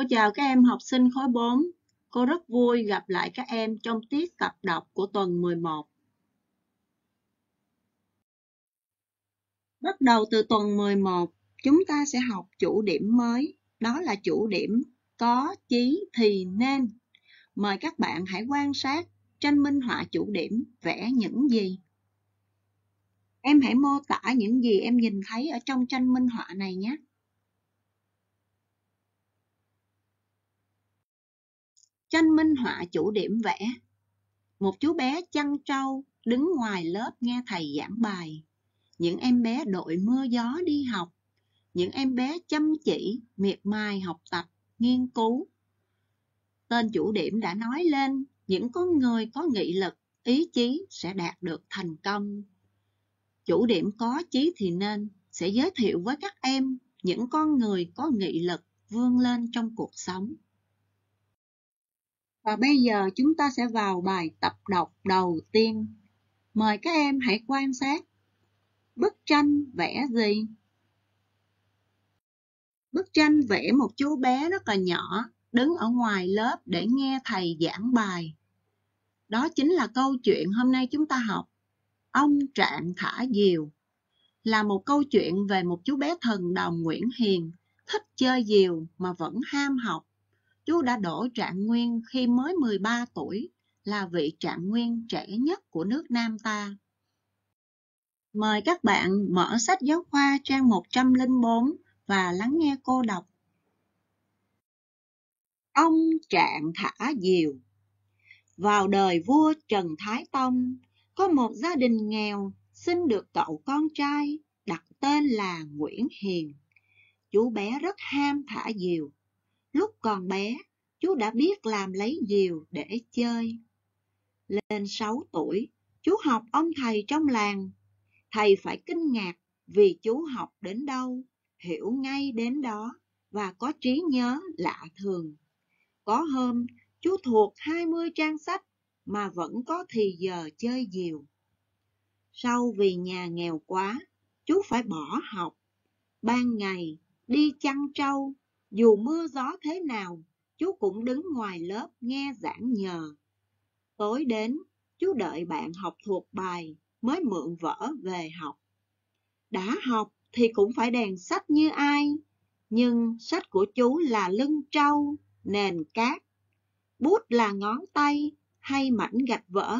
Cô chào các em học sinh khối 4. Cô rất vui gặp lại các em trong tiết tập đọc của tuần 11. Bắt đầu từ tuần 11, chúng ta sẽ học chủ điểm mới, đó là chủ điểm có chí thì nên. Mời các bạn hãy quan sát tranh minh họa chủ điểm vẽ những gì. Em hãy mô tả những gì em nhìn thấy ở trong tranh minh họa này nhé. Tranh minh họa chủ điểm vẽ. Một chú bé chăn trâu đứng ngoài lớp nghe thầy giảng bài. Những em bé đội mưa gió đi học. Những em bé chăm chỉ, miệt mài học tập, nghiên cứu. Tên chủ điểm đã nói lên những con người có nghị lực, ý chí sẽ đạt được thành công. Chủ điểm có chí thì nên sẽ giới thiệu với các em những con người có nghị lực vươn lên trong cuộc sống. Và bây giờ chúng ta sẽ vào bài tập đọc đầu tiên. Mời các em hãy quan sát. Bức tranh vẽ gì? Bức tranh vẽ một chú bé rất là nhỏ, đứng ở ngoài lớp để nghe thầy giảng bài. Đó chính là câu chuyện hôm nay chúng ta học. Ông Trạng Thả Diều là một câu chuyện về một chú bé thần đồng Nguyễn Hiền, thích chơi diều mà vẫn ham học Chú đã đổ trạng nguyên khi mới 13 tuổi, là vị trạng nguyên trẻ nhất của nước Nam ta. Mời các bạn mở sách giáo khoa trang 104 và lắng nghe cô đọc. Ông Trạng Thả Diều Vào đời vua Trần Thái Tông, có một gia đình nghèo sinh được cậu con trai đặt tên là Nguyễn Hiền. Chú bé rất ham thả diều, lúc còn bé, chú đã biết làm lấy diều để chơi. Lên 6 tuổi, chú học ông thầy trong làng. Thầy phải kinh ngạc vì chú học đến đâu, hiểu ngay đến đó và có trí nhớ lạ thường. Có hôm, chú thuộc 20 trang sách mà vẫn có thì giờ chơi diều. Sau vì nhà nghèo quá, chú phải bỏ học. Ban ngày, đi chăn trâu dù mưa gió thế nào, chú cũng đứng ngoài lớp nghe giảng nhờ. Tối đến, chú đợi bạn học thuộc bài mới mượn vở về học. Đã học thì cũng phải đèn sách như ai, nhưng sách của chú là lưng trâu, nền cát, bút là ngón tay hay mảnh gạch vỡ,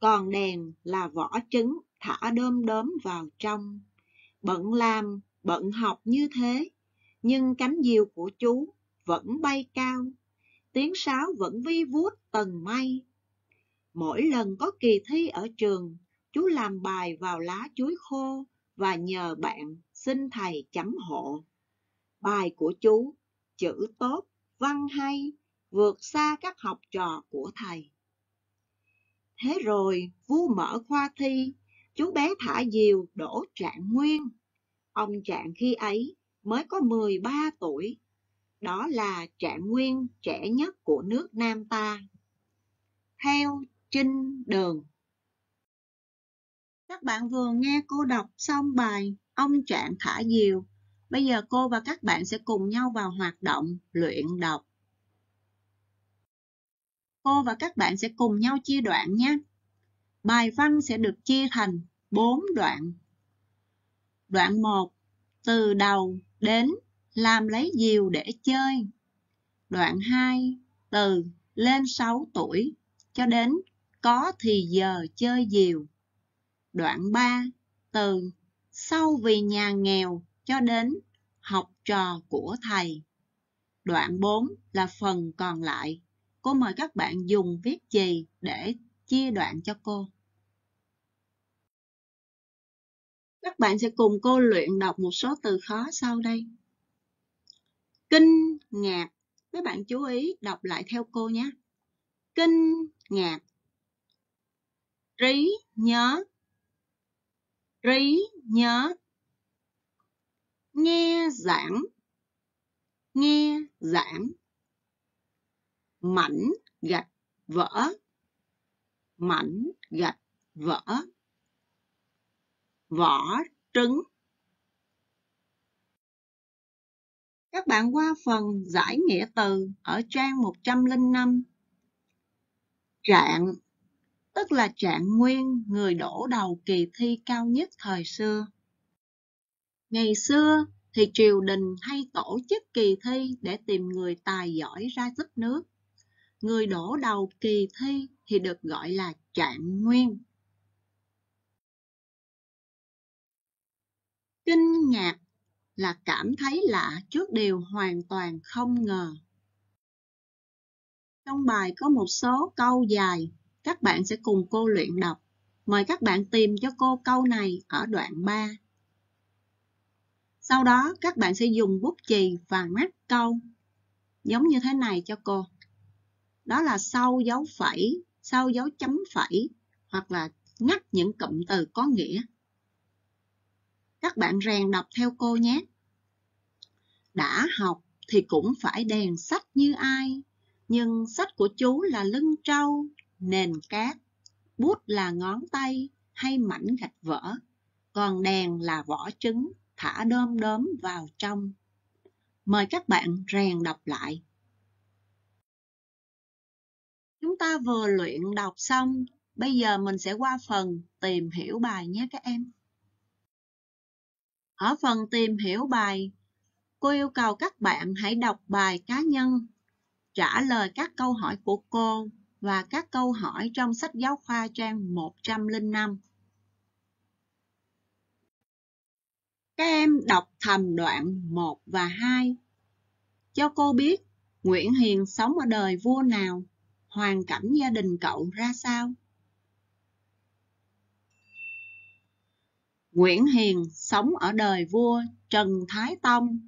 còn đèn là vỏ trứng thả đơm đớm vào trong. Bận làm, bận học như thế nhưng cánh diều của chú vẫn bay cao, tiếng sáo vẫn vi vuốt tầng mây. Mỗi lần có kỳ thi ở trường, chú làm bài vào lá chuối khô và nhờ bạn xin thầy chấm hộ. Bài của chú, chữ tốt, văn hay, vượt xa các học trò của thầy. Thế rồi, vua mở khoa thi, chú bé thả diều đổ trạng nguyên. Ông trạng khi ấy mới có 13 tuổi. Đó là trạng nguyên trẻ nhất của nước Nam ta. Theo Trinh Đường Các bạn vừa nghe cô đọc xong bài Ông Trạng Thả Diều. Bây giờ cô và các bạn sẽ cùng nhau vào hoạt động luyện đọc. Cô và các bạn sẽ cùng nhau chia đoạn nhé. Bài văn sẽ được chia thành 4 đoạn. Đoạn 1 từ đầu đến làm lấy diều để chơi. Đoạn 2 từ lên 6 tuổi cho đến có thì giờ chơi diều. Đoạn 3 từ sau vì nhà nghèo cho đến học trò của thầy. Đoạn 4 là phần còn lại. Cô mời các bạn dùng viết chì để chia đoạn cho cô. Các bạn sẽ cùng cô luyện đọc một số từ khó sau đây. Kinh ngạc. Các bạn chú ý đọc lại theo cô nhé. Kinh ngạc. Trí nhớ. Trí nhớ. Nghe giảng. Nghe giảng. Mảnh gạch vỡ. Mảnh gạch vỡ vỏ trứng. Các bạn qua phần giải nghĩa từ ở trang 105. Trạng tức là trạng nguyên người đổ đầu kỳ thi cao nhất thời xưa. Ngày xưa thì triều đình hay tổ chức kỳ thi để tìm người tài giỏi ra giúp nước. Người đổ đầu kỳ thi thì được gọi là trạng nguyên. kinh ngạc là cảm thấy lạ trước điều hoàn toàn không ngờ trong bài có một số câu dài các bạn sẽ cùng cô luyện đọc mời các bạn tìm cho cô câu này ở đoạn 3 sau đó các bạn sẽ dùng bút chì và mát câu giống như thế này cho cô đó là sau dấu phẩy sau dấu chấm phẩy hoặc là ngắt những cụm từ có nghĩa các bạn rèn đọc theo cô nhé. Đã học thì cũng phải đèn sách như ai, nhưng sách của chú là lưng trâu, nền cát, bút là ngón tay hay mảnh gạch vỡ, còn đèn là vỏ trứng thả đom đóm vào trong. Mời các bạn rèn đọc lại. Chúng ta vừa luyện đọc xong, bây giờ mình sẽ qua phần tìm hiểu bài nhé các em. Ở phần tìm hiểu bài, cô yêu cầu các bạn hãy đọc bài cá nhân, trả lời các câu hỏi của cô và các câu hỏi trong sách giáo khoa trang 105. Các em đọc thầm đoạn 1 và 2. Cho cô biết Nguyễn Hiền sống ở đời vua nào, hoàn cảnh gia đình cậu ra sao. Nguyễn Hiền sống ở đời vua Trần Thái Tông.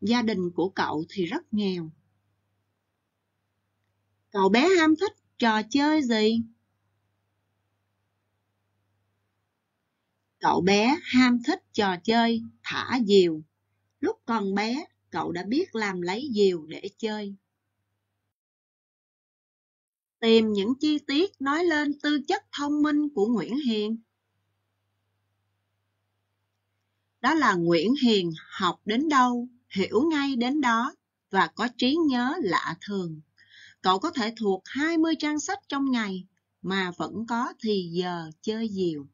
Gia đình của cậu thì rất nghèo. Cậu bé ham thích trò chơi gì? Cậu bé ham thích trò chơi thả diều. Lúc còn bé, cậu đã biết làm lấy diều để chơi. Tìm những chi tiết nói lên tư chất thông minh của Nguyễn Hiền đó là Nguyễn Hiền học đến đâu, hiểu ngay đến đó và có trí nhớ lạ thường. Cậu có thể thuộc 20 trang sách trong ngày mà vẫn có thì giờ chơi diều.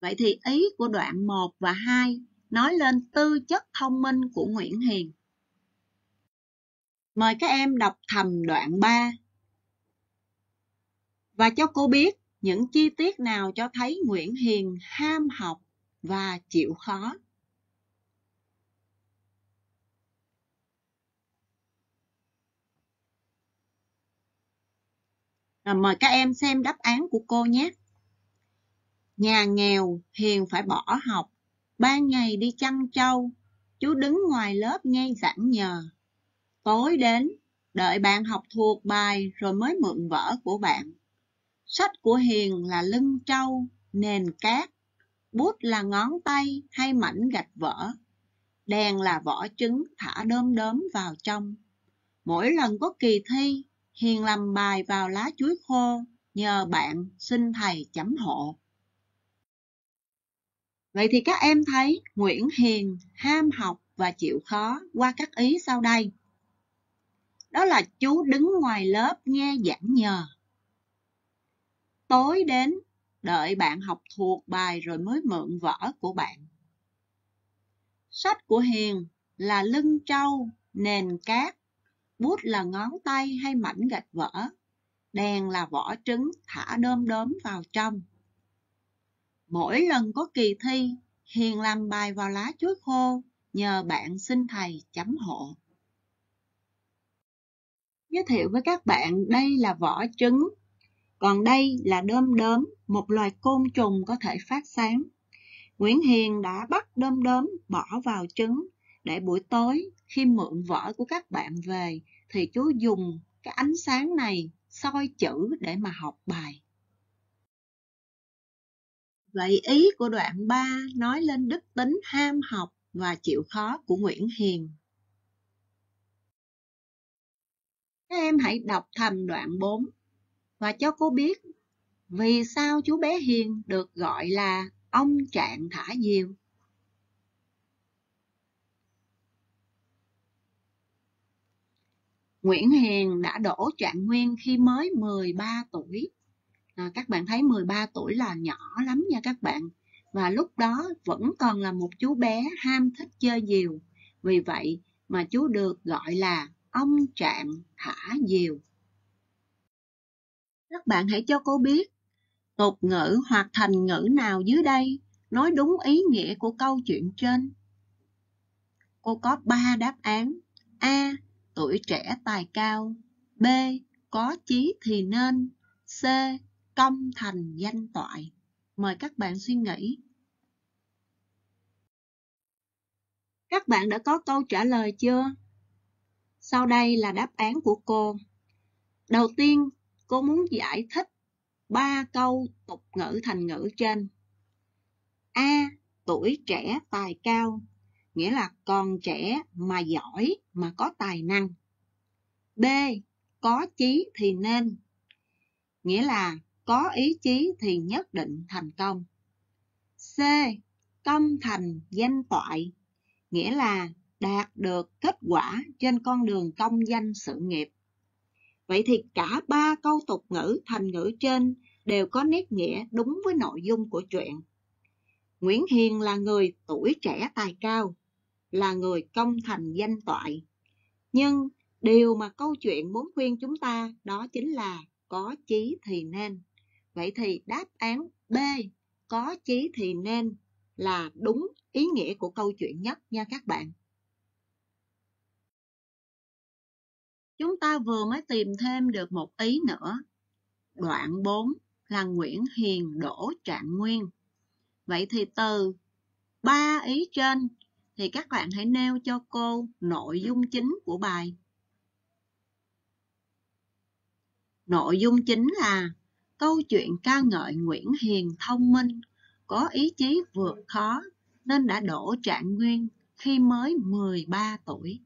Vậy thì ý của đoạn 1 và 2 nói lên tư chất thông minh của Nguyễn Hiền. Mời các em đọc thầm đoạn 3 và cho cô biết những chi tiết nào cho thấy Nguyễn Hiền ham học và chịu khó. Rồi à, mời các em xem đáp án của cô nhé. Nhà nghèo Hiền phải bỏ học, ban ngày đi chăn trâu, chú đứng ngoài lớp nghe giảng nhờ. Tối đến, đợi bạn học thuộc bài rồi mới mượn vở của bạn. Sách của Hiền là lưng trâu, nền cát, bút là ngón tay hay mảnh gạch vỡ, đèn là vỏ trứng thả đơm đớm vào trong. Mỗi lần có kỳ thi, Hiền làm bài vào lá chuối khô, nhờ bạn xin thầy chấm hộ. Vậy thì các em thấy Nguyễn Hiền ham học và chịu khó qua các ý sau đây. Đó là chú đứng ngoài lớp nghe giảng nhờ tối đến đợi bạn học thuộc bài rồi mới mượn vở của bạn. Sách của Hiền là lưng trâu, nền cát, bút là ngón tay hay mảnh gạch vỡ, đèn là vỏ trứng thả đơm đốm vào trong. Mỗi lần có kỳ thi, Hiền làm bài vào lá chuối khô, nhờ bạn xin thầy chấm hộ. Giới thiệu với các bạn, đây là vỏ trứng còn đây là đơm đớm, một loài côn trùng có thể phát sáng. Nguyễn Hiền đã bắt đơm đớm bỏ vào trứng để buổi tối khi mượn vở của các bạn về thì chú dùng cái ánh sáng này soi chữ để mà học bài. Vậy ý của đoạn 3 nói lên đức tính ham học và chịu khó của Nguyễn Hiền. Các em hãy đọc thầm đoạn 4 và cho cô biết vì sao chú bé Hiền được gọi là ông Trạng Thả Diều. Nguyễn Hiền đã đổ trạng nguyên khi mới 13 tuổi. À, các bạn thấy 13 tuổi là nhỏ lắm nha các bạn. Và lúc đó vẫn còn là một chú bé ham thích chơi diều. Vì vậy mà chú được gọi là ông Trạng Thả Diều. Các bạn hãy cho cô biết tục ngữ hoặc thành ngữ nào dưới đây nói đúng ý nghĩa của câu chuyện trên. Cô có ba đáp án. A. Tuổi trẻ tài cao. B. Có chí thì nên. C. Công thành danh toại. Mời các bạn suy nghĩ. Các bạn đã có câu trả lời chưa? Sau đây là đáp án của cô. Đầu tiên, cô muốn giải thích ba câu tục ngữ thành ngữ trên. A. Tuổi trẻ tài cao, nghĩa là còn trẻ mà giỏi mà có tài năng. B. Có chí thì nên, nghĩa là có ý chí thì nhất định thành công. C. Công thành danh toại, nghĩa là đạt được kết quả trên con đường công danh sự nghiệp. Vậy thì cả ba câu tục ngữ thành ngữ trên đều có nét nghĩa đúng với nội dung của chuyện. Nguyễn Hiền là người tuổi trẻ tài cao, là người công thành danh toại. Nhưng điều mà câu chuyện muốn khuyên chúng ta đó chính là có chí thì nên. Vậy thì đáp án B, có chí thì nên là đúng ý nghĩa của câu chuyện nhất nha các bạn. Chúng ta vừa mới tìm thêm được một ý nữa. Đoạn 4 là Nguyễn Hiền Đỗ Trạng Nguyên. Vậy thì từ ba ý trên thì các bạn hãy nêu cho cô nội dung chính của bài. Nội dung chính là câu chuyện ca ngợi Nguyễn Hiền thông minh, có ý chí vượt khó nên đã đổ trạng nguyên khi mới 13 tuổi.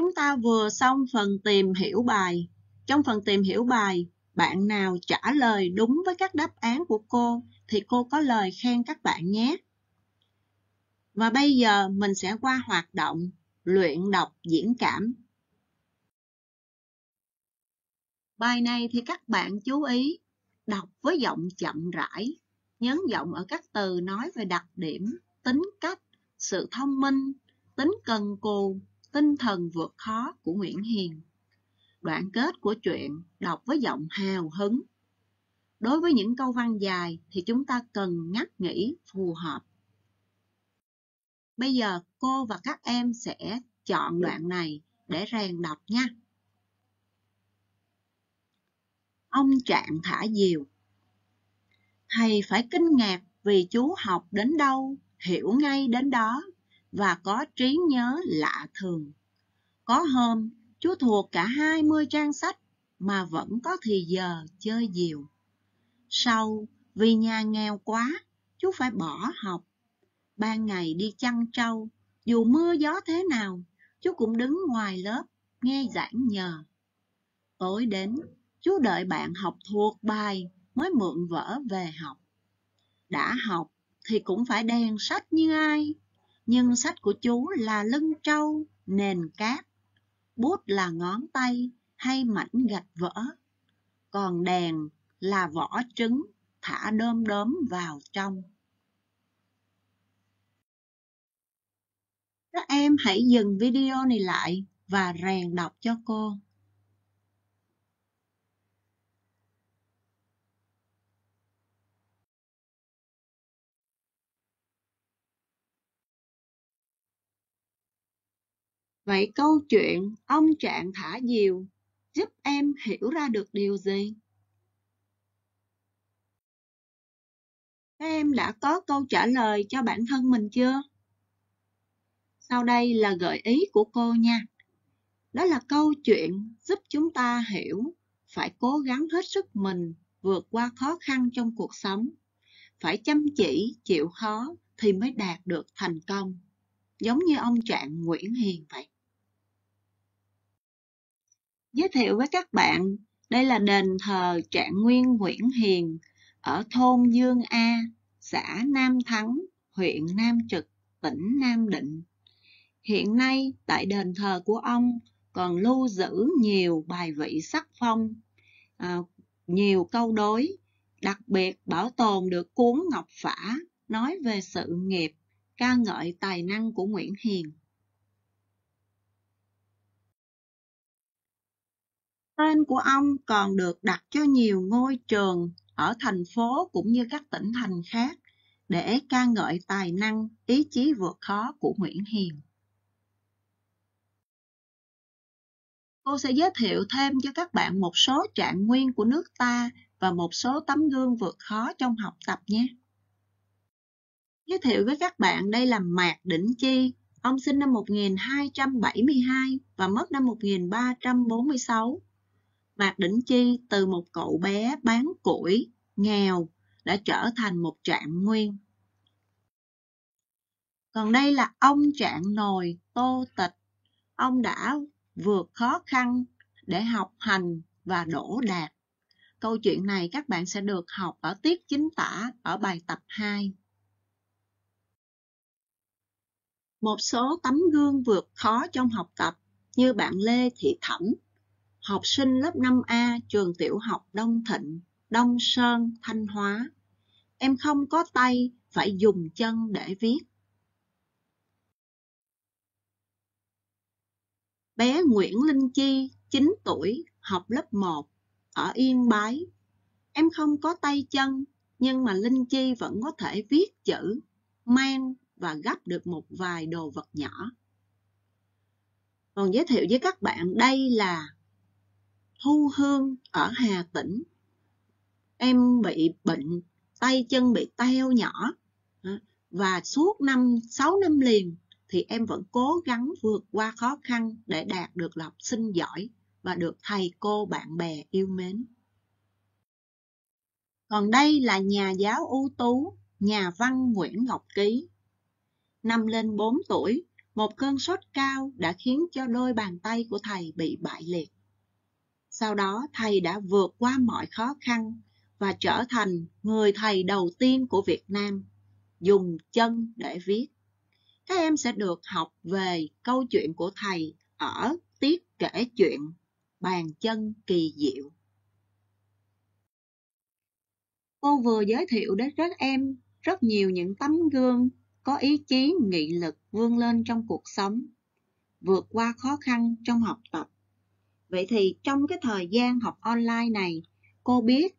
Chúng ta vừa xong phần tìm hiểu bài. Trong phần tìm hiểu bài, bạn nào trả lời đúng với các đáp án của cô thì cô có lời khen các bạn nhé. Và bây giờ mình sẽ qua hoạt động luyện đọc diễn cảm. Bài này thì các bạn chú ý đọc với giọng chậm rãi, nhấn giọng ở các từ nói về đặc điểm, tính cách, sự thông minh, tính cần cù, tinh thần vượt khó của Nguyễn Hiền. Đoạn kết của truyện đọc với giọng hào hứng. Đối với những câu văn dài thì chúng ta cần ngắt nghĩ phù hợp. Bây giờ cô và các em sẽ chọn đoạn này để rèn đọc nha. Ông Trạng thả diều. Thầy phải kinh ngạc vì chú học đến đâu, hiểu ngay đến đó và có trí nhớ lạ thường. Có hôm, chú thuộc cả 20 trang sách mà vẫn có thì giờ chơi diều. Sau, vì nhà nghèo quá, chú phải bỏ học. Ban ngày đi chăn trâu, dù mưa gió thế nào, chú cũng đứng ngoài lớp, nghe giảng nhờ. Tối đến, chú đợi bạn học thuộc bài mới mượn vở về học. Đã học thì cũng phải đèn sách như ai nhưng sách của chú là lưng trâu, nền cát, bút là ngón tay hay mảnh gạch vỡ, còn đèn là vỏ trứng thả đơm đớm vào trong. Các em hãy dừng video này lại và rèn đọc cho cô. Vậy câu chuyện ông trạng thả diều giúp em hiểu ra được điều gì? Các em đã có câu trả lời cho bản thân mình chưa? Sau đây là gợi ý của cô nha. Đó là câu chuyện giúp chúng ta hiểu phải cố gắng hết sức mình vượt qua khó khăn trong cuộc sống. Phải chăm chỉ, chịu khó thì mới đạt được thành công. Giống như ông Trạng Nguyễn Hiền vậy. Giới thiệu với các bạn, đây là đền thờ Trạng Nguyên Nguyễn Hiền ở thôn Dương A, xã Nam Thắng, huyện Nam Trực, tỉnh Nam Định. Hiện nay, tại đền thờ của ông còn lưu giữ nhiều bài vị sắc phong, à, nhiều câu đối, đặc biệt bảo tồn được cuốn Ngọc Phả nói về sự nghiệp, ca ngợi tài năng của Nguyễn Hiền. Tên của ông còn được đặt cho nhiều ngôi trường ở thành phố cũng như các tỉnh thành khác để ca ngợi tài năng, ý chí vượt khó của Nguyễn Hiền. Cô sẽ giới thiệu thêm cho các bạn một số trạng nguyên của nước ta và một số tấm gương vượt khó trong học tập nhé. Giới thiệu với các bạn đây là Mạc Đỉnh Chi. Ông sinh năm 1272 và mất năm 1346. Mạc Đỉnh Chi từ một cậu bé bán củi, nghèo, đã trở thành một trạng nguyên. Còn đây là ông trạng nồi Tô Tịch. Ông đã vượt khó khăn để học hành và đổ đạt. Câu chuyện này các bạn sẽ được học ở tiết chính tả ở bài tập 2. Một số tấm gương vượt khó trong học tập như bạn Lê Thị Thẩm học sinh lớp 5A trường tiểu học Đông Thịnh, Đông Sơn, Thanh Hóa. Em không có tay, phải dùng chân để viết. Bé Nguyễn Linh Chi, 9 tuổi, học lớp 1, ở Yên Bái. Em không có tay chân, nhưng mà Linh Chi vẫn có thể viết chữ, mang và gấp được một vài đồ vật nhỏ. Còn giới thiệu với các bạn đây là Thu Hương ở Hà Tĩnh. Em bị bệnh, tay chân bị teo nhỏ. Và suốt năm, 6 năm liền thì em vẫn cố gắng vượt qua khó khăn để đạt được là học sinh giỏi và được thầy cô bạn bè yêu mến. Còn đây là nhà giáo ưu tú, nhà văn Nguyễn Ngọc Ký. Năm lên 4 tuổi, một cơn sốt cao đã khiến cho đôi bàn tay của thầy bị bại liệt. Sau đó thầy đã vượt qua mọi khó khăn và trở thành người thầy đầu tiên của Việt Nam dùng chân để viết. Các em sẽ được học về câu chuyện của thầy ở tiết kể chuyện bàn chân kỳ diệu. Cô vừa giới thiệu đến các em rất nhiều những tấm gương có ý chí nghị lực vươn lên trong cuộc sống, vượt qua khó khăn trong học tập Vậy thì trong cái thời gian học online này, cô biết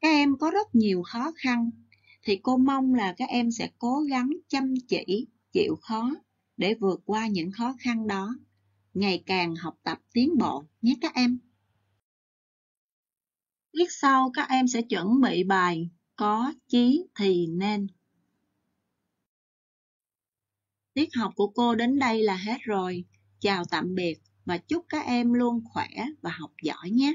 các em có rất nhiều khó khăn thì cô mong là các em sẽ cố gắng chăm chỉ, chịu khó để vượt qua những khó khăn đó, ngày càng học tập tiến bộ nhé các em. Tiết sau các em sẽ chuẩn bị bài Có chí thì nên. Tiết học của cô đến đây là hết rồi. Chào tạm biệt và chúc các em luôn khỏe và học giỏi nhé